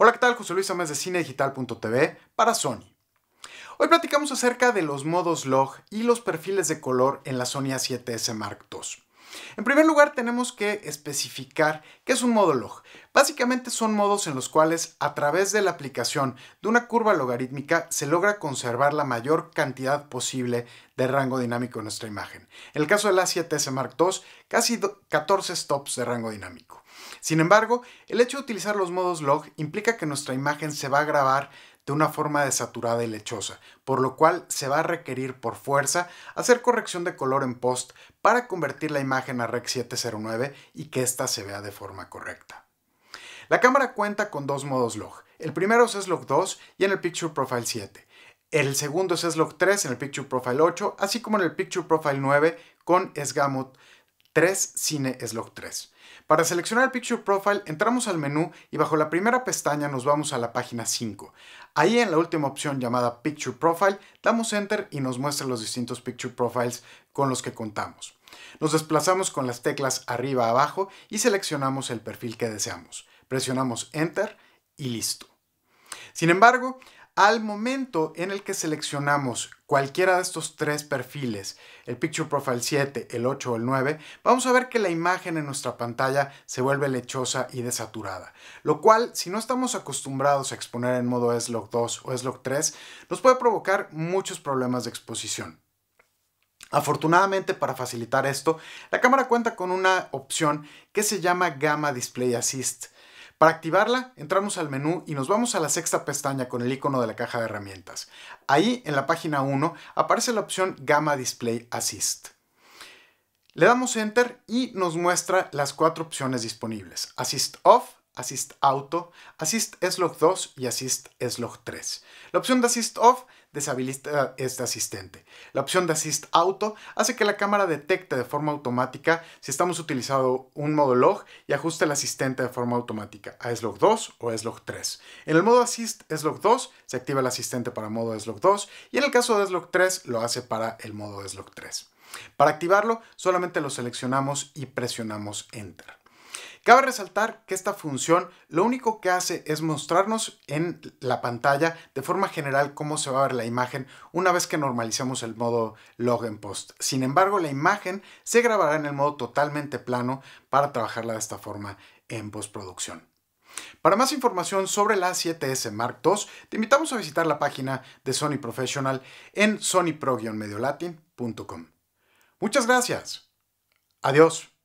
Hola, ¿qué tal? José Luis Gómez de cinedigital.tv para Sony. Hoy platicamos acerca de los modos log y los perfiles de color en la Sony A7S Mark II. En primer lugar, tenemos que especificar qué es un modo log. Básicamente son modos en los cuales a través de la aplicación de una curva logarítmica se logra conservar la mayor cantidad posible de rango dinámico en nuestra imagen. En el caso del A7S Mark II, casi 14 stops de rango dinámico. Sin embargo, el hecho de utilizar los modos log implica que nuestra imagen se va a grabar de una forma desaturada y lechosa, por lo cual se va a requerir por fuerza hacer corrección de color en post para convertir la imagen a Rec 709 y que ésta se vea de forma correcta. La cámara cuenta con dos modos log. El primero es log 2 y en el Picture Profile 7. El segundo es log 3 en el Picture Profile 8, así como en el Picture Profile 9 con S-Gamut. 3 Cine Slog 3. Para seleccionar el Picture Profile entramos al menú y bajo la primera pestaña nos vamos a la página 5. Ahí en la última opción llamada Picture Profile damos Enter y nos muestra los distintos Picture Profiles con los que contamos. Nos desplazamos con las teclas arriba abajo y seleccionamos el perfil que deseamos. Presionamos Enter y listo. Sin embargo, al momento en el que seleccionamos cualquiera de estos tres perfiles, el Picture Profile 7, el 8 o el 9, vamos a ver que la imagen en nuestra pantalla se vuelve lechosa y desaturada, lo cual si no estamos acostumbrados a exponer en modo S-Log 2 o S-Log 3, nos puede provocar muchos problemas de exposición. Afortunadamente para facilitar esto, la cámara cuenta con una opción que se llama Gamma Display Assist, para activarla, entramos al menú y nos vamos a la sexta pestaña con el icono de la caja de herramientas. Ahí, en la página 1, aparece la opción Gamma Display Assist. Le damos Enter y nos muestra las cuatro opciones disponibles. Assist Off, assist auto, assist slog 2 y assist slog 3. La opción de assist off deshabilita este asistente. La opción de assist auto hace que la cámara detecte de forma automática si estamos utilizando un modo log y ajuste el asistente de forma automática a slog 2 o slog 3. En el modo assist slog 2 se activa el asistente para modo slog 2 y en el caso de slog 3 lo hace para el modo slog 3. Para activarlo solamente lo seleccionamos y presionamos enter. Cabe resaltar que esta función lo único que hace es mostrarnos en la pantalla de forma general cómo se va a ver la imagen una vez que normalicemos el modo log en post. Sin embargo, la imagen se grabará en el modo totalmente plano para trabajarla de esta forma en postproducción. Para más información sobre la 7S Mark II, te invitamos a visitar la página de Sony Professional en sonypro-mediolatin.com. Muchas gracias. Adiós.